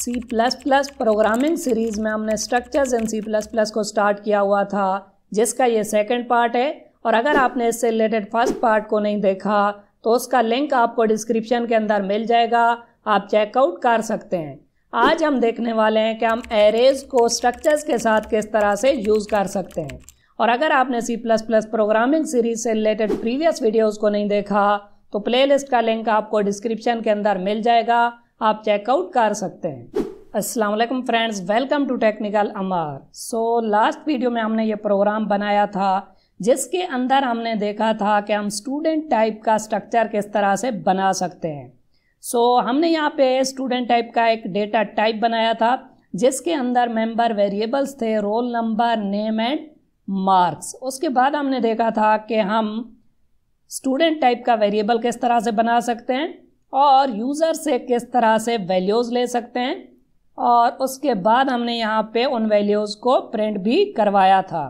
सी plus plus programming series में हमने structures in C plus plus को स्टार्ट किया हुआ था जिसका ये सेकंड पार्ट है और अगर आपने इससे रिलेटेड फर्स्ट पार्ट को नहीं देखा तो उसका लिंक आपको डिस्क्रिप्शन के अंदर मिल जाएगा आप चेकआउट कर सकते हैं आज हम देखने वाले हैं कि हम एरेज को स्ट्रक्चर्स के साथ किस तरह से यूज़ कर सकते हैं और अगर आपने C plus plus programming series से रिलेटेड प्रीवियस वीडियोज़ को नहीं देखा तो प्ले का लिंक आपको डिस्क्रिप्शन के अंदर मिल जाएगा आप चेकआउट कर सकते हैं असलम friends welcome to technical Amar so last video में हमने ये प्रोग्राम बनाया था जिसके अंदर हमने देखा था कि हम स्टूडेंट टाइप का स्ट्रक्चर किस तरह से बना सकते हैं सो so, हमने यहाँ पे स्टूडेंट टाइप का एक डेटा टाइप बनाया था जिसके अंदर मेंबर वेरिएबल्स थे roll number name and marks उसके बाद हमने देखा था कि हम स्टूडेंट टाइप का वेरिएबल किस तरह से बना सकते हैं और यूज़र से किस तरह से वैल्यूज़ ले सकते हैं और उसके बाद हमने यहाँ पे उन वैल्यूज़ को प्रिंट भी करवाया था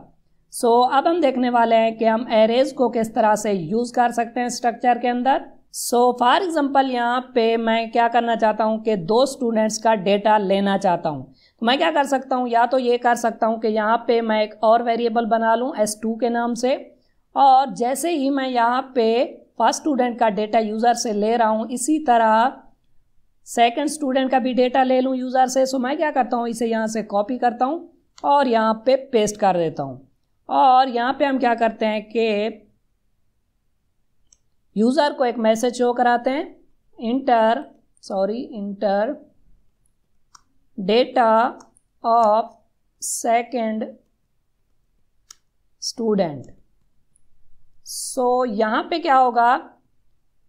सो so, अब हम देखने वाले हैं कि हम एरेज को किस तरह से यूज़ कर सकते हैं स्ट्रक्चर के अंदर सो फॉर एग्जांपल यहाँ पे मैं क्या करना चाहता हूँ कि दो स्टूडेंट्स का डेटा लेना चाहता हूँ तो मैं क्या कर सकता हूँ या तो ये कर सकता हूँ कि यहाँ पर मैं एक और वेरिएबल बना लूँ एस टू के नाम से और जैसे ही मैं यहाँ पर फर्स्ट स्टूडेंट का डेटा यूज़र से ले रहा हूँ इसी तरह सेकंड स्टूडेंट का भी डेटा ले लूँ यूज़र से सो मैं क्या करता हूँ इसे यहाँ से कॉपी करता हूँ और यहाँ पे पेस्ट कर देता हूँ और यहाँ पे हम क्या करते हैं कि यूज़र को एक मैसेज शो कराते हैं enter sorry enter data of second student so so, यहाँ पे क्या होगा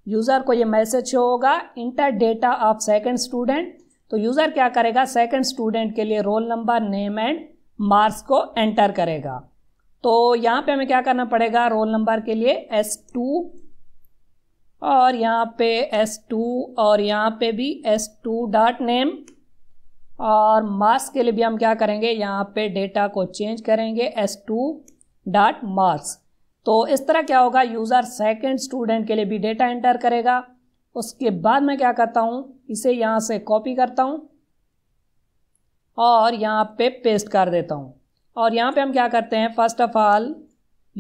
यूज़र को ये मैसेज शो होगा enter data of second student तो यूज़र क्या करेगा सेकंड स्टूडेंट के लिए roll number name and marks को एंटर करेगा तो यहाँ पे हमें क्या करना पड़ेगा रोल नंबर के लिए एस टू और यहाँ पे एस टू और यहाँ पे भी एस टू डॉट नेम और मार्क्स के लिए भी हम क्या करेंगे यहाँ पे डेटा को चेंज करेंगे एस टू डॉट मार्क्स तो इस तरह क्या होगा यूज़र सेकंड स्टूडेंट के लिए भी डेटा एंटर करेगा उसके बाद मैं क्या करता हूँ इसे यहाँ से कॉपी करता हूँ और यहाँ पे पेस्ट कर देता हूँ और यहाँ पे हम क्या करते हैं फर्स्ट ऑफ ऑल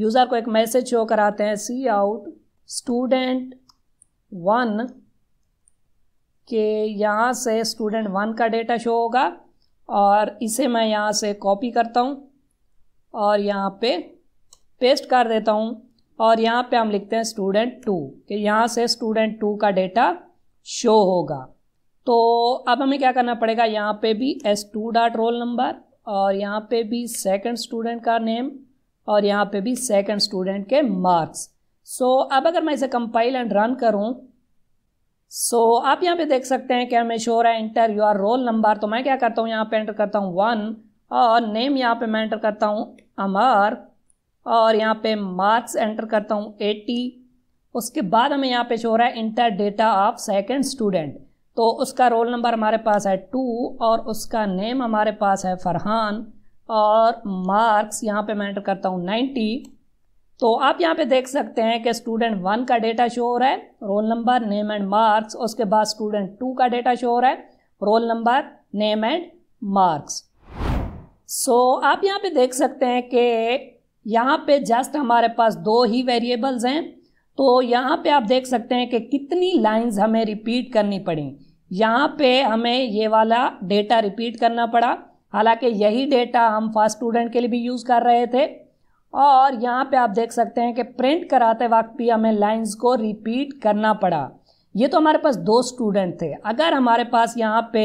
यूज़र को एक मैसेज शो कराते हैं सी आउट स्टूडेंट वन के यहाँ से स्टूडेंट वन का डेटा शो होगा और इसे मैं यहाँ से कॉपी करता हूँ और यहाँ पे पेस्ट कर देता हूँ और यहाँ पे हम लिखते हैं स्टूडेंट टू कि यहाँ से स्टूडेंट टू का डेटा शो होगा तो अब हमें क्या करना पड़ेगा यहाँ पे भी S two dot roll number और यहाँ पे भी सेकंड स्टूडेंट का नेम और यहाँ पे भी सेकंड स्टूडेंट के मार्क्स सो so, अब अगर मैं इसे कंपाइल एंड रन करूँ सो so, आप यहाँ पे देख सकते हैं कि हमें शो रहा है इंटर योर रोल नंबर तो मैं क्या करता हूँ यहाँ पे एंटर करता हूँ वन और नेम यहाँ पे मैं एंटर करता हूँ अमर और यहाँ पे मार्क्स एंटर करता हूँ 80 उसके बाद हमें यहाँ पे शो रहा है enter data of second student तो उसका रोल नंबर हमारे पास है टू और उसका नेम हमारे पास है फरहान और मार्क्स यहाँ पे मैं एंटर करता हूँ 90 तो आप यहाँ पे देख सकते हैं कि स्टूडेंट वन का डेटा शो रहा है roll number name and marks उसके बाद स्टूडेंट टू का डेटा शो रहा है roll number name and marks so आप यहाँ पे देख सकते हैं कि यहाँ पे जस्ट हमारे पास दो ही वेरिएबल्स हैं तो यहाँ पे आप देख सकते हैं कि कितनी लाइंस हमें रिपीट करनी पड़ी यहाँ पे हमें ये वाला डेटा रिपीट करना पड़ा हालांकि यही डेटा हम फर्स्ट स्टूडेंट के लिए भी यूज़ कर रहे थे और यहाँ पे आप देख सकते हैं कि प्रिंट कराते वक्त भी हमें लाइन्स को रिपीट करना पड़ा ये तो हमारे पास दो स्टूडेंट थे अगर हमारे पास यहाँ पे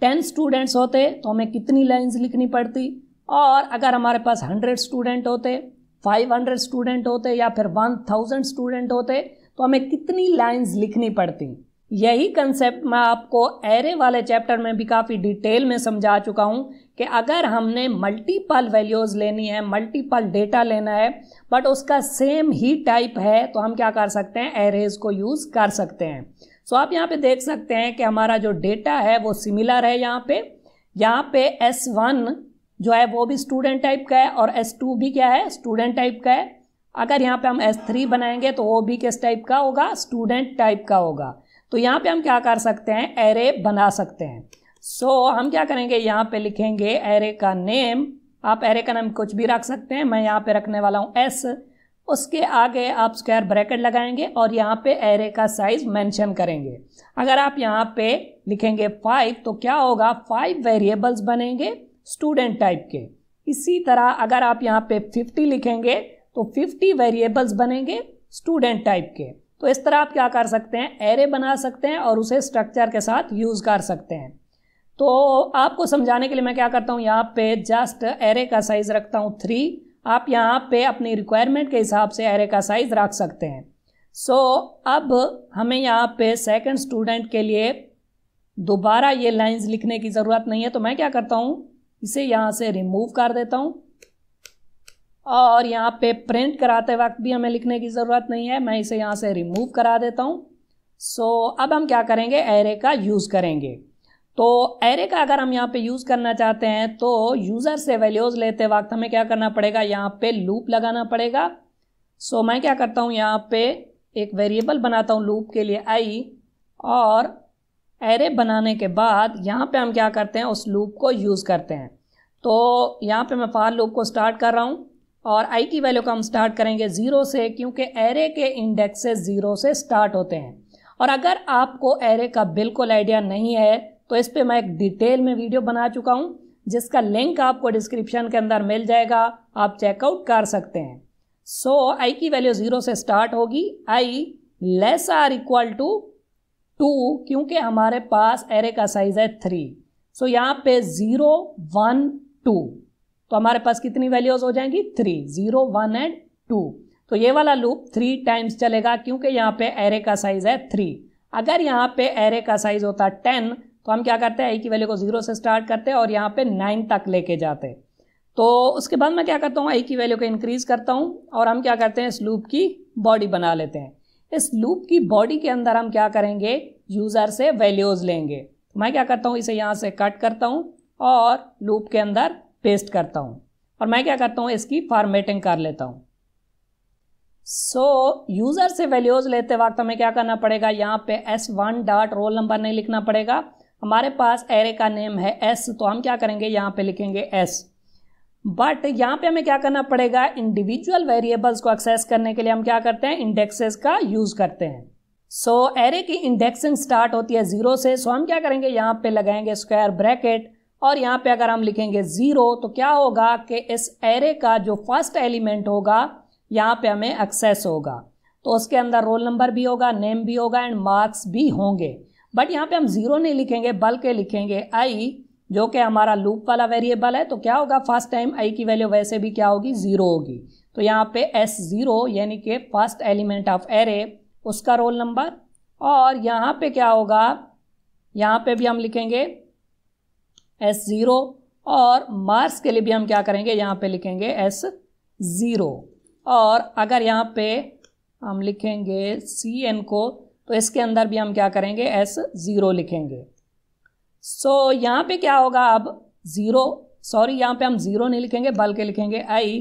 टेन स्टूडेंट्स होते तो हमें कितनी लाइन्स लिखनी पड़ती और अगर हमारे पास हंड्रेड स्टूडेंट होते फाइव हंड्रेड स्टूडेंट होते या फिर वन थाउजेंड स्टूडेंट होते तो हमें कितनी लाइंस लिखनी पड़ती यही कंसेप्ट मैं आपको एरे वाले चैप्टर में भी काफ़ी डिटेल में समझा चुका हूँ कि अगर हमने मल्टीपल वैल्यूज़ लेनी है मल्टीपल डेटा लेना है बट उसका सेम ही टाइप है तो हम क्या कर सकते हैं एरेज को यूज़ कर सकते हैं सो so आप यहाँ पे देख सकते हैं कि हमारा जो डेटा है वो सिमिलर है यहाँ पे यहाँ पे एस वन जो है वो भी स्टूडेंट टाइप का है और एस टू भी क्या है स्टूडेंट टाइप का है अगर यहाँ पे हम एस थ्री बनाएंगे तो वो भी किस टाइप का होगा स्टूडेंट टाइप का होगा तो यहाँ पे हम क्या कर सकते हैं एरे बना सकते हैं सो so, हम क्या करेंगे यहाँ पे लिखेंगे एरे का नेम आप एरे का नाम कुछ भी रख सकते हैं मैं यहाँ पे रखने वाला हूँ एस उसके आगे आप स्क्वायर ब्रैकेट लगाएंगे और यहाँ पे एरे का साइज मेंशन करेंगे अगर आप यहाँ पे लिखेंगे फाइव तो क्या होगा फाइव वेरिएबल्स बनेंगे स्टूडेंट टाइप के इसी तरह अगर आप यहाँ पे 50 लिखेंगे तो 50 वेरिएबल्स बनेंगे स्टूडेंट टाइप के तो इस तरह आप क्या कर सकते हैं एरे बना सकते हैं और उसे स्ट्रक्चर के साथ यूज़ कर सकते हैं तो आपको समझाने के लिए मैं क्या करता हूँ यहाँ पे जस्ट एरे का साइज़ रखता हूँ थ्री आप यहाँ पे अपनी रिक्वायरमेंट के हिसाब से एरे का साइज़ रख सकते हैं सो so, अब हमें यहाँ पे सेकंड स्टूडेंट के लिए दोबारा ये लाइंस लिखने की ज़रूरत नहीं है तो मैं क्या करता हूँ इसे यहाँ से रिमूव कर देता हूँ और यहाँ पे प्रिंट कराते वक्त भी हमें लिखने की ज़रूरत नहीं है मैं इसे यहाँ से रिमूव करा देता हूँ सो so, अब हम क्या करेंगे एरे का यूज़ करेंगे तो एरे का अगर हम यहाँ पे यूज़ करना चाहते हैं तो यूज़र से वैल्यूज़ लेते वक्त हमें क्या करना पड़ेगा यहाँ पे लूप लगाना पड़ेगा सो so, मैं क्या करता हूँ यहाँ पे एक वेरिएबल बनाता हूँ लूप के लिए आई और एरे बनाने के बाद यहाँ पे हम क्या करते हैं उस लूप को यूज़ करते हैं तो यहाँ पे मैं फार लूप को स्टार्ट कर रहा हूँ और आई की वैल्यू को हम स्टार्ट करेंगे ज़ीरो से क्योंकि एरे के इंडेक्सेस ज़ीरो से स्टार्ट होते हैं और अगर आपको एरे का बिल्कुल आइडिया नहीं है तो इस पर मैं एक डिटेल में वीडियो बना चुका हूँ जिसका लिंक आपको डिस्क्रिप्शन के अंदर मिल जाएगा आप चेकआउट कर सकते हैं सो so, आई की वैल्यू ज़ीरो से स्टार्ट होगी I less or equal to two क्योंकि हमारे पास एरे का साइज है थ्री सो यहाँ पे ज़ीरो वन टू तो हमारे पास कितनी वैल्यूज हो जाएंगी three zero one and two तो ये वाला लूप थ्री टाइम्स चलेगा क्योंकि यहाँ पे एरे का साइज है थ्री अगर यहाँ पे एरे का साइज होता टेन तो हम क्या करते हैं आई की वैल्यू को जीरो से स्टार्ट करते हैं और यहाँ पे नाइन तक लेके जाते हैं तो उसके बाद मैं क्या करता हूँ आई की वैल्यू को इंक्रीज़ करता हूँ और हम क्या करते हैं इस लूप की बॉडी बना लेते हैं इस लूप की बॉडी के अंदर हम क्या करेंगे यूज़र से वैल्यूज़ लेंगे तो मैं क्या करता हूँ इसे यहाँ से कट करता हूँ और लूप के अंदर पेस्ट करता हूँ और मैं क्या करता हूँ इसकी फॉर्मेटिंग कर लेता हूँ सो so, यूज़र से वैल्यूज़ लेते वक्त हमें क्या करना पड़ेगा यहाँ पे S one dot roll number नहीं लिखना पड़ेगा हमारे पास एरे का नेम है एस तो हम क्या करेंगे यहाँ पे लिखेंगे एस बट यहाँ पे हमें क्या करना पड़ेगा इंडिविजुअल वेरिएबल्स को एक्सेस करने के लिए हम क्या करते हैं इंडेक्सेस का यूज करते हैं सो so, एरे की इंडेक्सिंग स्टार्ट होती है जीरो से सो so हम क्या करेंगे यहाँ पे लगाएंगे स्क्वायर ब्रैकेट और यहाँ पे अगर हम लिखेंगे जीरो तो क्या होगा कि इस एरे का जो फर्स्ट एलिमेंट होगा यहाँ पे हमें एक्सेस होगा तो उसके अंदर रोल नंबर भी होगा नेम भी होगा एंड मार्क्स भी होंगे बट यहाँ पे हम जीरो नहीं लिखेंगे बल्कि लिखेंगे आई जो कि हमारा लूप वाला वेरिएबल है तो क्या होगा फर्स्ट टाइम आई की वैल्यू वैसे भी क्या होगी ज़ीरो होगी तो यहाँ पे एस ज़ीरो यानी कि फर्स्ट एलिमेंट ऑफ एरे उसका रोल नंबर और यहाँ पे क्या होगा यहाँ पे भी हम लिखेंगे एस ज़ीरो और मार्स के लिए भी हम क्या करेंगे यहाँ पे लिखेंगे एस ज़ीरो और अगर यहाँ पे हम लिखेंगे सी एन को तो इसके अंदर भी हम क्या करेंगे एस ज़ीरो लिखेंगे सो so, यहाँ पे क्या होगा अब ज़ीरो सॉरी यहाँ पे हम ज़ीरो नहीं लिखेंगे बल्कि लिखेंगे आई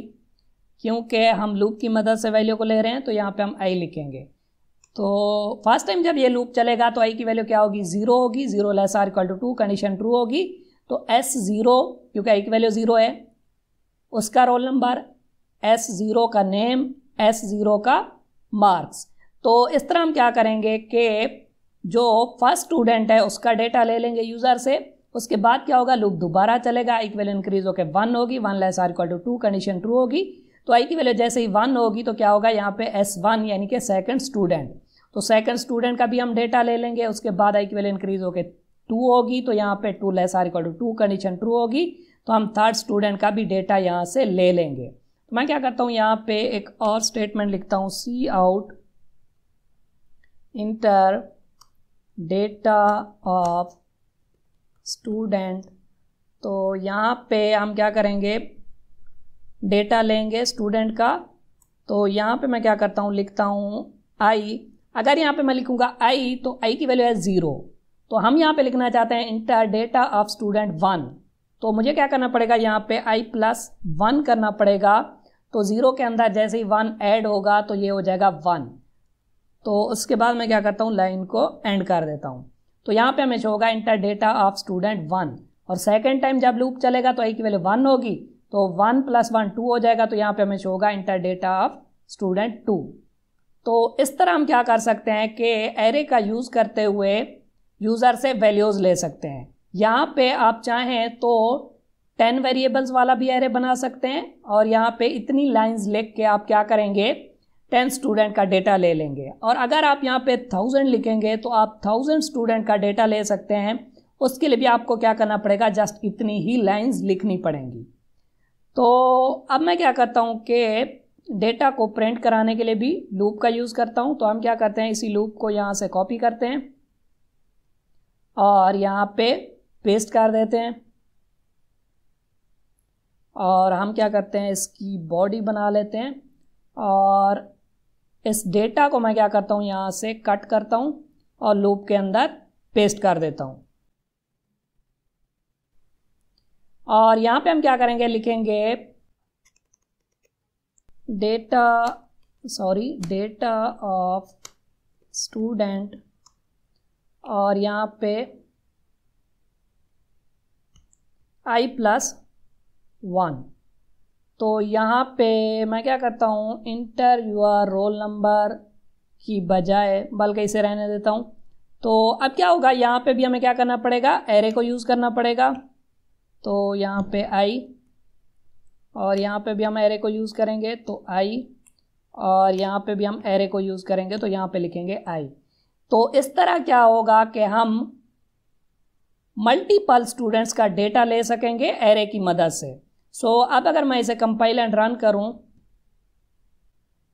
क्योंकि हम लूप की मदद से वैल्यू को ले रहे हैं तो यहाँ पे हम आई लिखेंगे तो फर्स्ट टाइम जब ये लूप चलेगा तो आई की वैल्यू क्या होगी जीरो होगी zero less or equal to two condition true होगी तो एस जीरो क्योंकि आई की वैल्यू जीरो है उसका रोल नंबर एस जीरो का नेम एस जीरो का मार्क्स तो इस तरह हम क्या करेंगे कि जो फर्स्ट स्टूडेंट है उसका डेटा ले लेंगे यूज़र से उसके बाद क्या होगा लूप दोबारा चलेगा आई की वैल्यू इंक्रीज होकर वन होगी one less or equal to two condition true होगी तो आई की वैल्यू जैसे ही वन होगी तो क्या होगा यहाँ पे एस वन यानी कि सेकंड स्टूडेंट तो सेकंड स्टूडेंट का भी हम डेटा ले लेंगे उसके बाद आई की वैल्यू इंक्रीज होकर टू होगी तो यहाँ पे two less or equal to two condition true होगी तो हम थर्ड स्टूडेंट का भी डेटा यहाँ से ले लेंगे तो मैं क्या करता हूँ यहाँ पे एक और स्टेटमेंट लिखता हूँ C out enter data of student तो यहाँ पे हम क्या करेंगे डेटा लेंगे स्टूडेंट का तो यहाँ पे मैं क्या करता हूँ लिखता हूँ आई अगर यहाँ पे मैं लिखूँगा आई तो आई की वैल्यू है ज़ीरो तो हम यहाँ पे लिखना चाहते हैं enter data of student one तो मुझे क्या करना पड़ेगा यहाँ पे आई प्लस वन करना पड़ेगा तो ज़ीरो के अंदर जैसे ही वन ऐड होगा तो ये हो जाएगा वन तो उसके बाद मैं क्या करता हूँ लाइन को एंड कर देता हूँ तो यहाँ पे जो होगा enter data of student one और सेकेंड टाइम जब लूप चलेगा तो आई की वैल्यू वन होगी तो वन प्लस वन टू हो जाएगा तो यहाँ पे जो होगा enter data of student two तो इस तरह हम क्या कर सकते हैं कि एरे का यूज़ करते हुए यूज़र से वैल्यूज़ ले सकते हैं यहाँ पे आप चाहें तो टेन वेरिएबल्स वाला भी एरे बना सकते हैं और यहाँ पे इतनी लाइंस लिख के आप क्या करेंगे टेन स्टूडेंट का डेटा ले लेंगे और अगर आप यहाँ पे थाउजेंड लिखेंगे तो आप थाउजेंड स्टूडेंट का डेटा ले सकते हैं उसके लिए भी आपको क्या करना पड़ेगा जस्ट इतनी ही लाइंस लिखनी पड़ेंगी तो अब मैं क्या करता हूँ कि डेटा को प्रिंट कराने के लिए भी लूप का यूज़ करता हूँ तो हम क्या करते हैं इसी लूप को यहाँ से कॉपी करते हैं और यहाँ पे पेस्ट कर देते हैं और हम क्या करते हैं इसकी बॉडी बना लेते हैं और इस डेटा को मैं क्या करता हूँ यहाँ से कट करता हूँ और लूप के अंदर पेस्ट कर देता हूँ और यहाँ पे हम क्या करेंगे लिखेंगे data sorry data of student और यहाँ पे आई प्लस वन तो यहाँ पे मैं क्या करता हूँ इंटर यूर रोल नंबर की बजाय बल्कि इसे रहने देता हूँ तो अब क्या होगा यहाँ पे भी हमें क्या करना पड़ेगा एरे को यूज़ करना पड़ेगा तो यहाँ पे आई और यहाँ पे भी हम एरे को यूज़ करेंगे तो आई और यहाँ पे भी हम एरे को यूज़ करेंगे तो यहाँ पे लिखेंगे आई तो इस तरह क्या होगा कि हम मल्टीपल स्टूडेंट्स का डेटा ले सकेंगे एरे की मदद से सो so, अब अगर मैं इसे कंपाइल एंड रन करूं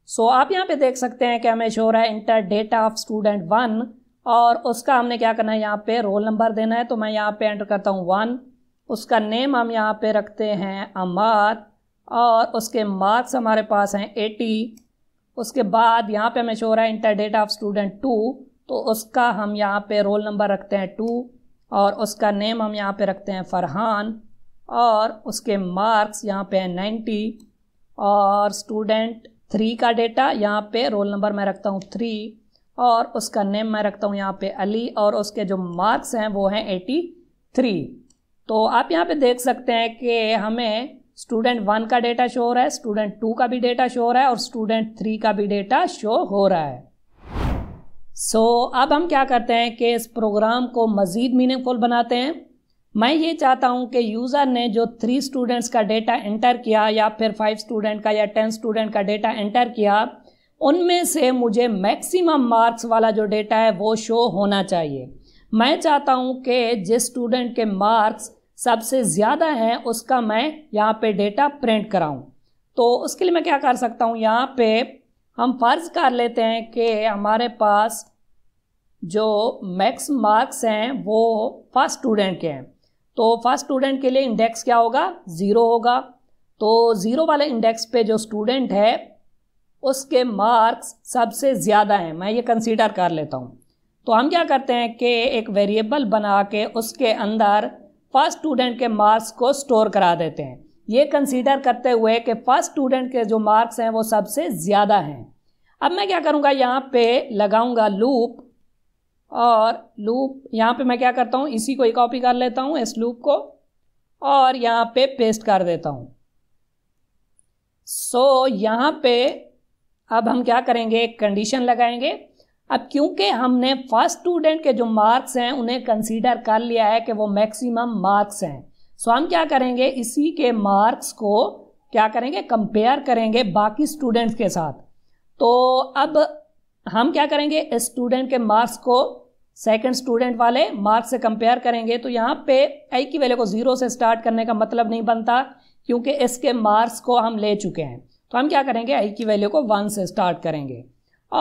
सो so, आप यहाँ पे देख सकते हैं कि हमें शोर है enter data of student one और उसका हमने क्या करना है यहाँ पे रोल नंबर देना है तो मैं यहाँ पे एंटर करता हूँ वन उसका नेम हम यहाँ पे रखते हैं अमार और उसके मार्क्स हमारे पास हैं एटी उसके बाद यहाँ पे हमें शो रहा है enter data of student two तो उसका हम यहाँ पर रोल नंबर रखते हैं टू और उसका नेम हम यहाँ पर रखते हैं फरहान और उसके मार्क्स यहाँ पे हैं नाइन्टी और स्टूडेंट थ्री का डेटा यहाँ पे रोल नंबर मैं रखता हूँ थ्री और उसका नेम मैं रखता हूँ यहाँ पे अली और उसके जो मार्क्स हैं वो हैं एटी थ्री तो आप यहाँ पे देख सकते हैं कि हमें स्टूडेंट वन का डेटा शो हो रहा है स्टूडेंट टू का भी डेटा शो हो रहा है और स्टूडेंट थ्री का भी डेटा शो हो रहा है सो so, अब हम क्या करते हैं कि इस प्रोग्राम को मज़ीद मीनिंगफुल बनाते हैं मैं ये चाहता हूँ कि यूज़र ने जो थ्री स्टूडेंट्स का डेटा एंटर किया या फिर फाइव स्टूडेंट का या टेन स्टूडेंट का डेटा एंटर किया उनमें से मुझे मैक्सिमम मार्क्स वाला जो डेटा है वो शो होना चाहिए मैं चाहता हूँ कि जिस स्टूडेंट के मार्क्स सबसे ज़्यादा हैं उसका मैं यहाँ पे डेटा प्रिंट कराऊँ तो उसके लिए मैं क्या कर सकता हूँ यहाँ पे हम फर्ज कर लेते हैं कि हमारे पास जो मैक्स मार्क्स हैं वो फर्स्ट स्टूडेंट के हैं तो फर्स्ट स्टूडेंट के लिए इंडेक्स क्या होगा ज़ीरो होगा तो ज़ीरो वाले इंडेक्स पे जो स्टूडेंट है उसके मार्क्स सबसे ज़्यादा हैं मैं ये कंसीडर कर लेता हूँ तो हम क्या करते हैं कि एक वेरिएबल बना के उसके अंदर फर्स्ट स्टूडेंट के मार्क्स को स्टोर करा देते हैं ये कंसीडर करते हुए कि फर्स्ट स्टूडेंट के जो मार्क्स हैं वो सबसे ज़्यादा हैं अब मैं क्या करूँगा यहाँ पे लगाऊँगा लूप और लूप यहाँ पे मैं क्या करता हूँ इसी को कॉपी कर लेता हूँ इस लूप को और यहाँ पे पेस्ट कर देता हूँ सो so, यहाँ पे अब हम क्या करेंगे कंडीशन लगाएंगे अब क्योंकि हमने फर्स्ट स्टूडेंट के जो मार्क्स हैं उन्हें कंसीडर कर लिया है कि वो मैक्सिमम मार्क्स हैं सो so, हम क्या करेंगे इसी के मार्क्स को क्या करेंगे कंपेयर करेंगे बाकी स्टूडेंट्स के साथ तो अब हम क्या करेंगे स्टूडेंट के मार्क्स को सेकंड स्टूडेंट वाले मार्क्स से कंपेयर करेंगे तो यहाँ पे आई की वैल्यू को जीरो से स्टार्ट करने का मतलब नहीं बनता क्योंकि इसके मार्क्स को हम ले चुके हैं तो हम क्या करेंगे आई की वैल्यू को वन से स्टार्ट करेंगे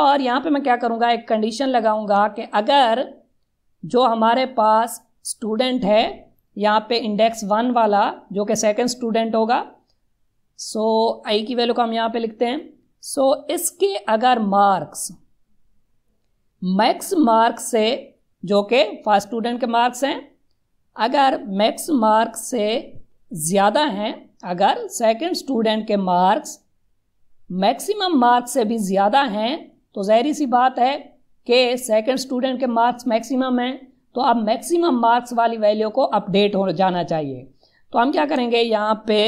और यहाँ पे मैं क्या करूँगा एक कंडीशन लगाऊंगा कि अगर जो हमारे पास स्टूडेंट है यहाँ पे इंडेक्स वन वाला जो कि सेकेंड स्टूडेंट होगा सो आई की वैल्यू को हम यहाँ पे लिखते हैं सो so, इसके अगर मार्क्स मैक्स मार्क्स से जो कि फर्स्ट स्टूडेंट के मार्क्स हैं अगर मैक्स मार्क्स से ज़्यादा हैं अगर सेकंड स्टूडेंट के मार्क्स मैक्सिमम मार्क्स से भी ज़्यादा हैं तो जहरी सी बात है कि सेकंड स्टूडेंट के मार्क्स मैक्सिमम हैं तो अब मैक्सिमम मार्क्स वाली वैल्यू को अपडेट हो जाना चाहिए तो हम क्या करेंगे यहाँ पे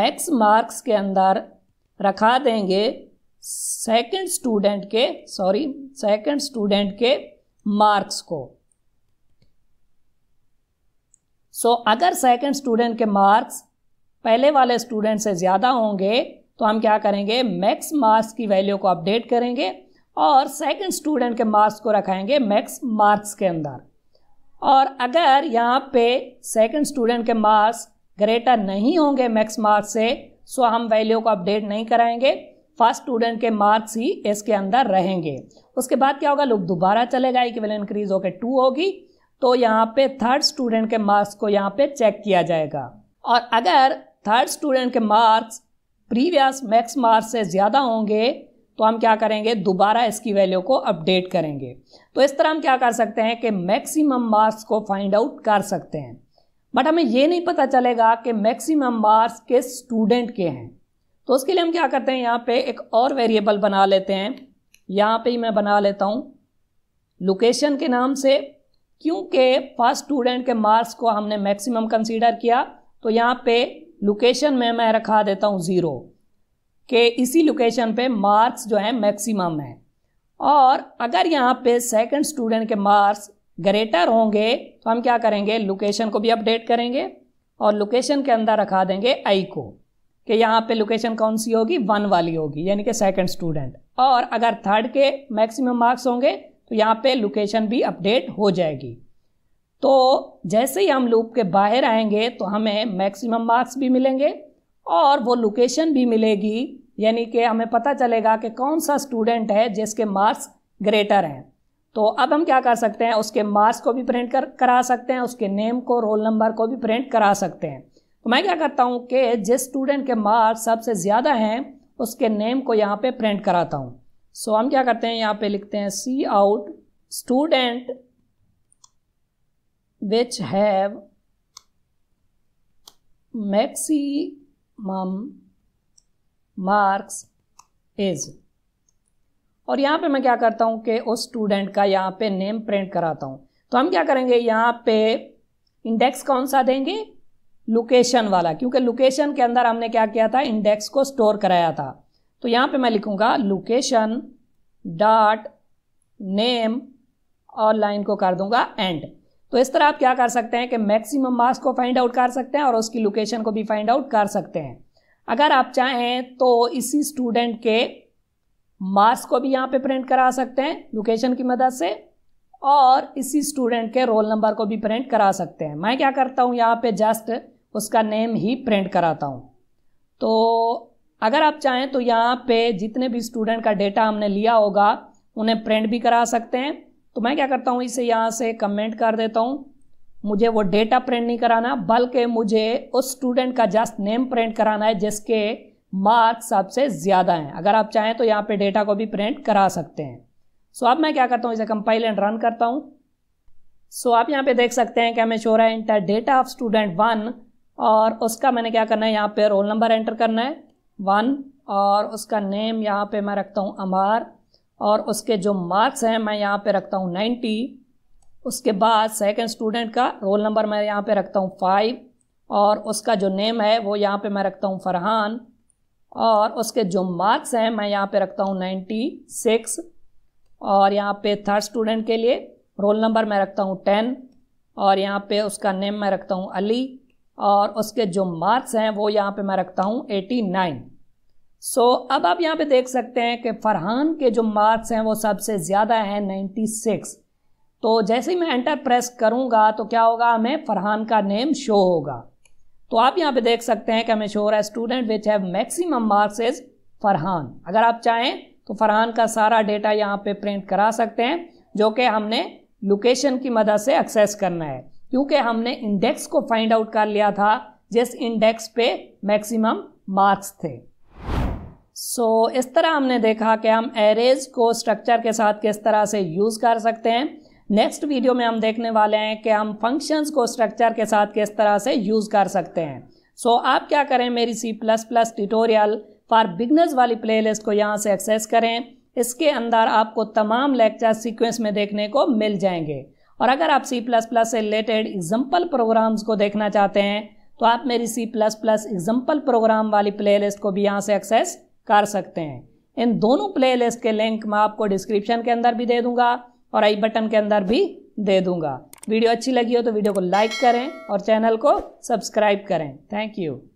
मैक्स मार्क्स के अंदर रखा देंगे सेकंड स्टूडेंट के सॉरी सेकंड स्टूडेंट के मार्क्स को सो so, अगर सेकंड स्टूडेंट के मार्क्स पहले वाले स्टूडेंट से ज़्यादा होंगे तो हम क्या करेंगे मैक्स मार्क्स की वैल्यू को अपडेट करेंगे और सेकंड स्टूडेंट के मार्क्स को रखाएंगे मैक्स मार्क्स के अंदर और अगर यहाँ पे सेकंड स्टूडेंट के मार्क्स ग्रेटर नहीं होंगे मैक्स मार्क्स से सो हम वैल्यू को अपडेट नहीं कराएंगे फर्स्ट स्टूडेंट के मार्क्स ही इसके अंदर रहेंगे उसके बाद क्या होगा लोग दोबारा चलेगा वेल इंक्रीज होकर टू होगी तो यहाँ पे थर्ड स्टूडेंट के मार्क्स को यहाँ पे चेक किया जाएगा और अगर थर्ड स्टूडेंट के मार्क्स प्रीवियस मैक्स मार्क्स से ज़्यादा होंगे तो हम क्या करेंगे दोबारा इसकी वैल्यू को अपडेट करेंगे तो इस तरह हम क्या कर सकते हैं कि मैक्सिमम मार्क्स को फाइंड आउट कर सकते हैं बट हमें ये नहीं पता चलेगा कि मैक्सिमम मार्क्स किस स्टूडेंट के हैं तो उसके लिए हम क्या करते हैं यहाँ पे एक और वेरिएबल बना लेते हैं यहाँ पे ही मैं बना लेता हूँ लोकेशन के नाम से क्योंकि फर्स्ट स्टूडेंट के मार्क्स को हमने मैक्सिमम कंसीडर किया तो यहाँ पे लोकेशन में मैं रखा देता हूँ ज़ीरो के इसी लोकेशन पे मार्क्स जो हैं मैक्सिमम है और अगर यहाँ पे सेकंड स्टूडेंट के मार्क्स ग्रेटर होंगे तो हम क्या करेंगे लोकेशन को भी अपडेट करेंगे और लोकेशन के अंदर रखा देंगे आई को कि यहाँ पे लोकेशन कौन सी होगी वन वाली होगी यानी कि सेकंड स्टूडेंट और अगर थर्ड के मैक्सिमम मार्क्स होंगे तो यहाँ पे लोकेशन भी अपडेट हो जाएगी तो जैसे ही हम लूप के बाहर आएंगे तो हमें मैक्सिमम मार्क्स भी मिलेंगे और वो लोकेशन भी मिलेगी यानी कि हमें पता चलेगा कि कौन सा स्टूडेंट है जिसके मार्क्स ग्रेटर हैं तो अब हम क्या कर सकते हैं उसके मार्क्स को भी प्रिंट कर करा सकते हैं उसके नेम को रोल नंबर को भी प्रिंट करा सकते हैं तो मैं क्या करता हूँ कि जिस स्टूडेंट के मार्क्स सबसे ज़्यादा हैं उसके नेम को यहाँ पे प्रिंट कराता हूँ सो so, हम क्या करते हैं यहाँ पे लिखते हैं C out student which have maximum marks is और यहाँ पे मैं क्या करता हूँ कि उस स्टूडेंट का यहाँ पे नेम प्रिंट कराता हूँ तो हम क्या करेंगे यहाँ पे इंडेक्स कौन सा देंगे लोकेशन वाला क्योंकि लोकेशन के अंदर हमने क्या किया था इंडेक्स को स्टोर कराया था तो यहाँ पे मैं लिखूंगा लोकेशन डॉट नेम और लाइन को कर दूंगा एंड तो इस तरह आप क्या कर सकते हैं कि मैक्सिमम मास को फाइंड आउट कर सकते हैं और उसकी लोकेशन को भी फाइंड आउट कर सकते हैं अगर आप चाहें तो इसी स्टूडेंट के मार्क्स को भी यहाँ पे प्रिंट करा सकते हैं लोकेशन की मदद से और इसी स्टूडेंट के रोल नंबर को भी प्रिंट करा सकते हैं मैं क्या करता हूँ यहाँ पे जस्ट उसका नेम ही प्रिंट कराता हूँ तो अगर आप चाहें तो यहाँ पे जितने भी स्टूडेंट का डेटा हमने लिया होगा उन्हें प्रिंट भी करा सकते हैं तो मैं क्या करता हूँ इसे यहाँ से कमेंट कर देता हूँ मुझे वो डेटा प्रिंट नहीं कराना बल्कि मुझे उस स्टूडेंट का जस्ट नेम प्रिंट कराना है जिसके मार्क्स सबसे ज़्यादा हैं अगर आप चाहें तो यहाँ पे डेटा को भी प्रिंट करा सकते हैं सो अब मैं क्या करता हूँ इसे कंपाइल एंड रन करता हूँ सो so, आप यहाँ पे देख सकते हैं कि हमें शो रहा है enter data of student one और उसका मैंने क्या करना है यहाँ पे रोल नंबर एंटर करना है वन और उसका नेम यहाँ पे मैं रखता हूँ अमार और उसके जो मार्क्स हैं मैं यहाँ पे रखता हूँ नाइन्टी उसके बाद सेकंड स्टूडेंट का रोल नंबर मैं यहाँ पे रखता हूँ फाइव और उसका जो नेम है वो यहाँ पे मैं रखता हूँ फरहान और उसके जो मार्क्स हैं मैं यहाँ पे रखता हूँ नाइन्टी सिक्स और यहाँ पर थर्ड स्टूडेंट के लिए रोल नंबर मैं रखता हूँ टेन और यहाँ पर उसका नेम मैं रखता हूँ अली और उसके जो मार्क्स हैं वो यहाँ पे मैं रखता हूँ 89 सो अब आप यहाँ पे देख सकते हैं कि फरहान के जो मार्क्स हैं वो सबसे ज़्यादा हैं 96 तो जैसे ही मैं एंटर प्रेस करूँगा तो क्या होगा हमें फरहान का नेम शो होगा तो आप यहाँ पे देख सकते हैं कि हमें शो हो रहा है student which have maximum marks is Farhan अगर आप चाहें तो फरहान का सारा डेटा यहाँ पे प्रिंट करा सकते हैं जो कि हमने लोकेशन की मदद से एक्सेस करना है क्योंकि हमने इंडेक्स को फाइंड आउट कर लिया था जिस इंडेक्स पे मैक्सिमम मार्क्स थे सो so, इस तरह हमने देखा कि हम एरेज को स्ट्रक्चर के साथ किस तरह से यूज़ कर सकते हैं नेक्स्ट वीडियो में हम देखने वाले हैं कि हम फंक्शंस को स्ट्रक्चर के साथ किस तरह से यूज़ कर सकते हैं सो so, आप क्या करें मेरी C plus plus tutorial for beginners वाली प्लेलिस्ट को यहाँ से एक्सेस करें इसके अंदर आपको तमाम लेक्चर सीक्वेंस में देखने को मिल जाएंगे और अगर आप सी प्लस प्लस से रिलेटेड एग्जाम्पल प्रोग्राम्स को देखना चाहते हैं तो आप मेरी C plus plus example program वाली प्लेलिस्ट को भी यहाँ से एक्सेस कर सकते हैं इन दोनों प्लेलिस्ट के लिंक मैं आपको डिस्क्रिप्शन के अंदर भी दे दूंगा और आई बटन के अंदर भी दे दूंगा वीडियो अच्छी लगी हो तो वीडियो को लाइक करें और चैनल को सब्सक्राइब करें थैंक यू